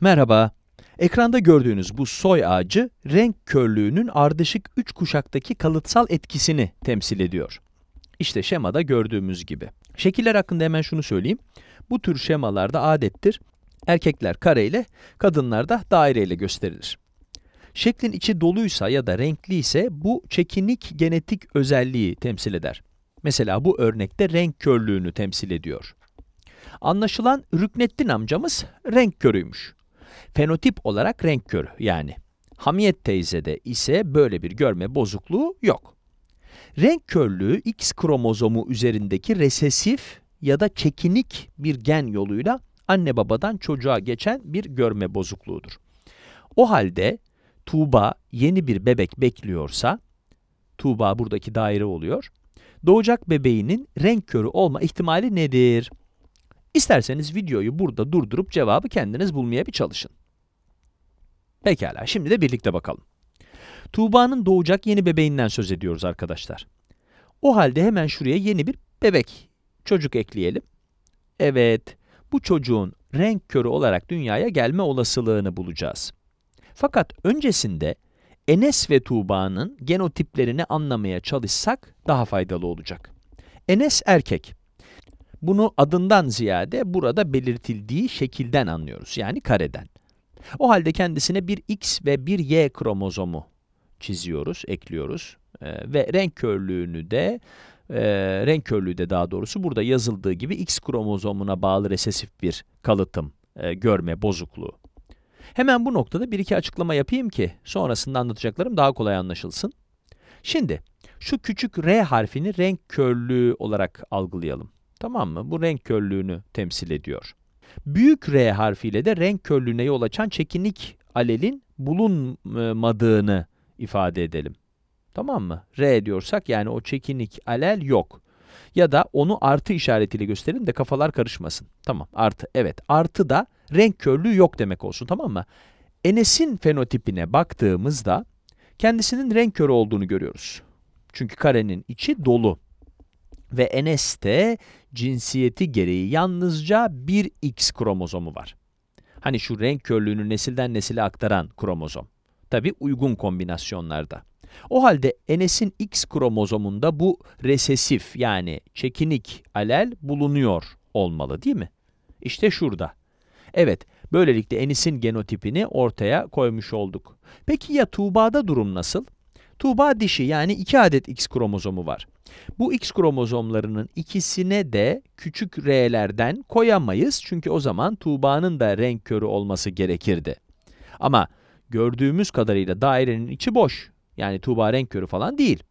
Merhaba. Ekranda gördüğünüz bu soy ağacı renk körlüğünün ardışık üç kuşaktaki kalıtsal etkisini temsil ediyor. İşte şemada gördüğümüz gibi. Şekiller hakkında hemen şunu söyleyeyim. Bu tür şemalarda adettir. Erkekler kareyle, kadınlar da daireyle gösterilir. Şeklin içi doluysa ya da renkli ise bu çekinik genetik özelliği temsil eder. Mesela bu örnekte renk körlüğünü temsil ediyor. Anlaşılan Rüknettin amcamız renk körüymüş. Fenotip olarak renk körü yani. Hamiyet teyzede ise böyle bir görme bozukluğu yok. Renk körlüğü X kromozomu üzerindeki resesif ya da çekinik bir gen yoluyla anne babadan çocuğa geçen bir görme bozukluğudur. O halde Tuğba yeni bir bebek bekliyorsa, Tuğba buradaki daire oluyor, doğacak bebeğinin renk körü olma ihtimali nedir? İsterseniz videoyu burada durdurup cevabı kendiniz bulmaya bir çalışın. Pekala şimdi de birlikte bakalım. Tuğba'nın doğacak yeni bebeğinden söz ediyoruz arkadaşlar. O halde hemen şuraya yeni bir bebek çocuk ekleyelim. Evet bu çocuğun renk körü olarak dünyaya gelme olasılığını bulacağız. Fakat öncesinde Enes ve Tuğba'nın genotiplerini anlamaya çalışsak daha faydalı olacak. Enes erkek. Bunu adından ziyade burada belirtildiği şekilden anlıyoruz yani kareden. O halde kendisine bir X ve bir Y kromozomu çiziyoruz, ekliyoruz e, ve renk körlüğünü de e, renk körlüğü de daha doğrusu burada yazıldığı gibi X kromozomuna bağlı resesif bir kalıtım, e, görme bozukluğu. Hemen bu noktada bir iki açıklama yapayım ki sonrasında anlatacaklarım daha kolay anlaşılsın. Şimdi şu küçük R harfini renk körlüğü olarak algılayalım. Tamam mı? Bu renk körlüğünü temsil ediyor. Büyük R harfiyle de renk körlüğüne yol açan çekinik alelin bulunmadığını ifade edelim. Tamam mı? R diyorsak yani o çekinik alel yok. Ya da onu artı işaretiyle gösterelim de kafalar karışmasın. Tamam artı evet artı da renk körlüğü yok demek olsun tamam mı? Enes'in fenotipine baktığımızda kendisinin renk körü olduğunu görüyoruz. Çünkü karenin içi dolu. Ve Enes'te cinsiyeti gereği yalnızca bir X kromozomu var. Hani şu renk körlüğünü nesilden nesile aktaran kromozom. Tabi uygun kombinasyonlarda. O halde Enes'in X kromozomunda bu resesif yani çekinik alel bulunuyor olmalı değil mi? İşte şurada. Evet, böylelikle Enis'in genotipini ortaya koymuş olduk. Peki ya Tuğba'da durum nasıl? Tuğba dişi yani 2 adet X kromozomu var. Bu X kromozomlarının ikisine de küçük R'lerden koyamayız çünkü o zaman Tuğba'nın da renk körü olması gerekirdi. Ama gördüğümüz kadarıyla dairenin içi boş. Yani Tuğba renk körü falan değil.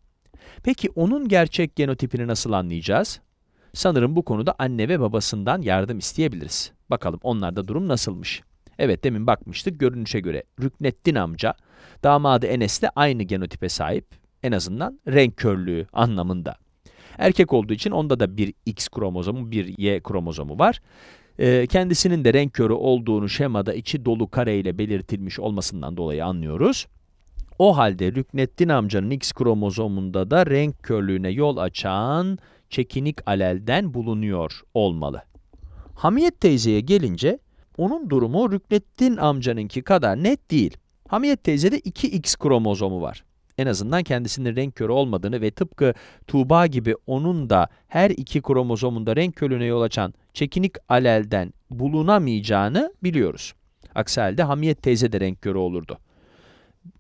Peki onun gerçek genotipini nasıl anlayacağız? Sanırım bu konuda anne ve babasından yardım isteyebiliriz. Bakalım onlarda durum nasılmış. Evet demin bakmıştık görünüşe göre Rüknettin amca damadı Enes'le aynı genotipe sahip en azından renk körlüğü anlamında. Erkek olduğu için onda da bir X kromozomu, bir Y kromozomu var. Ee, kendisinin de renk körü olduğunu şemada içi dolu kare ile belirtilmiş olmasından dolayı anlıyoruz. O halde Rüknettin amcanın X kromozomunda da renk körlüğüne yol açan çekinik alelden bulunuyor olmalı. Hamiyet teyzeye gelince onun durumu Rüknettin amcanınki kadar net değil. Hamiyet teyzede 2X kromozomu var. En azından kendisinin renk körü olmadığını ve tıpkı Tuğba gibi onun da her iki kromozomunda renk körlüğüne yol açan çekinik alelden bulunamayacağını biliyoruz. Aksi halde Hamiyet teyze de renk körü olurdu.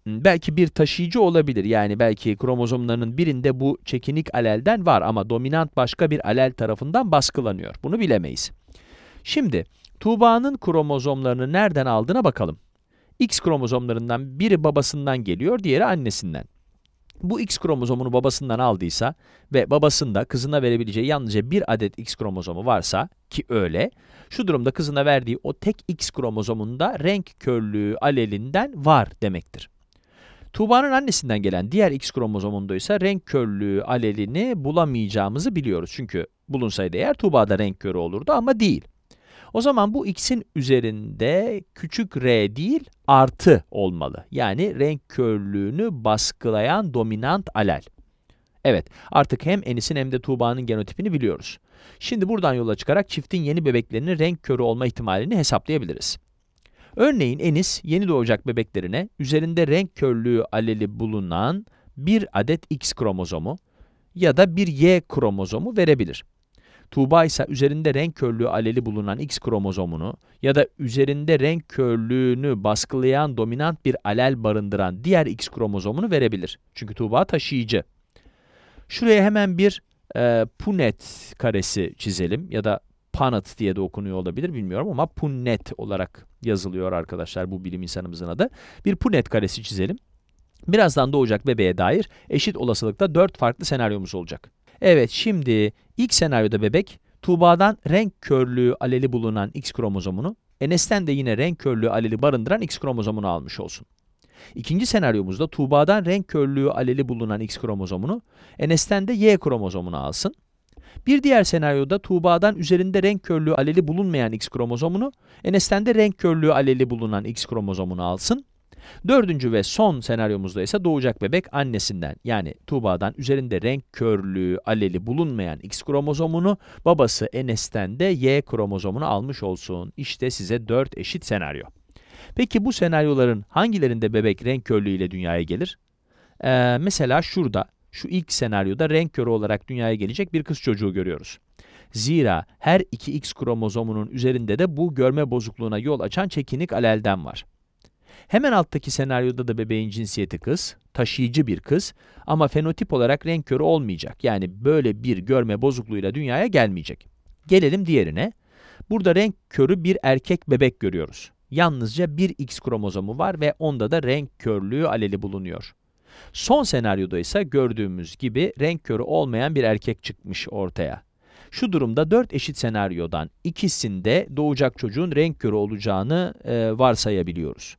Hmm, belki bir taşıyıcı olabilir. Yani belki kromozomlarının birinde bu çekinik alelden var ama dominant başka bir alel tarafından baskılanıyor. Bunu bilemeyiz. Şimdi Tuğba'nın kromozomlarını nereden aldığına bakalım. X kromozomlarından biri babasından geliyor, diğeri annesinden. Bu X kromozomunu babasından aldıysa ve babasında kızına verebileceği yalnızca bir adet X kromozomu varsa ki öyle, şu durumda kızına verdiği o tek X kromozomunda renk körlüğü alelinden var demektir. Tuğba'nın annesinden gelen diğer X kromozomunda ise renk körlüğü alelini bulamayacağımızı biliyoruz. Çünkü bulunsaydı eğer da renk körü olurdu ama değil. O zaman bu x'in üzerinde küçük r değil artı olmalı. Yani renk körlüğünü baskılayan dominant alel. Evet artık hem Enis'in hem de Tuğba'nın genotipini biliyoruz. Şimdi buradan yola çıkarak çiftin yeni bebeklerinin renk körü olma ihtimalini hesaplayabiliriz. Örneğin Enis yeni doğacak bebeklerine üzerinde renk körlüğü aleli bulunan bir adet X kromozomu ya da bir Y kromozomu verebilir. Tuğba ise üzerinde renk körlüğü aleli bulunan X kromozomunu ya da üzerinde renk körlüğünü baskılayan dominant bir alel barındıran diğer X kromozomunu verebilir. Çünkü Tuğba taşıyıcı. Şuraya hemen bir e, punet karesi çizelim ya da Punnett diye de okunuyor olabilir bilmiyorum ama Punnett olarak yazılıyor arkadaşlar bu bilim insanımızın adı. Bir Punnett karesi çizelim. Birazdan doğacak bebeğe dair eşit olasılıkta 4 farklı senaryomuz olacak. Evet şimdi ilk senaryoda bebek Tuğba'dan renk körlüğü aleli bulunan X kromozomunu, Enes'ten de yine renk körlüğü aleli barındıran X kromozomunu almış olsun. İkinci senaryomuzda Tuğba'dan renk körlüğü aleli bulunan X kromozomunu, Enes'ten de Y kromozomunu alsın. Bir diğer senaryoda Tuğba'dan üzerinde renk körlüğü aleli bulunmayan X kromozomunu, Enes'ten de renk körlüğü aleli bulunan X kromozomunu alsın. Dördüncü ve son senaryomuzda ise doğacak bebek annesinden yani Tuğba'dan üzerinde renk körlüğü, aleli bulunmayan X kromozomunu, babası Enes'ten de Y kromozomunu almış olsun. İşte size dört eşit senaryo. Peki bu senaryoların hangilerinde bebek renk körlüğüyle dünyaya gelir? Ee, mesela şurada, şu ilk senaryoda renk körü olarak dünyaya gelecek bir kız çocuğu görüyoruz. Zira her iki X kromozomunun üzerinde de bu görme bozukluğuna yol açan çekinik alelden var. Hemen alttaki senaryoda da bebeğin cinsiyeti kız, taşıyıcı bir kız ama fenotip olarak renk körü olmayacak. Yani böyle bir görme bozukluğuyla dünyaya gelmeyecek. Gelelim diğerine. Burada renk körü bir erkek bebek görüyoruz. Yalnızca bir X kromozomu var ve onda da renk körlüğü aleli bulunuyor. Son senaryoda ise gördüğümüz gibi renk körü olmayan bir erkek çıkmış ortaya. Şu durumda 4 eşit senaryodan ikisinde doğacak çocuğun renk körü olacağını e, varsayabiliyoruz.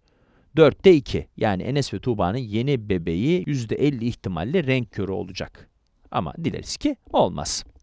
4'te 2 yani Enes ve Tuğba'nın yeni bebeği %50 ihtimalle renk körü olacak. Ama dileriz ki olmaz.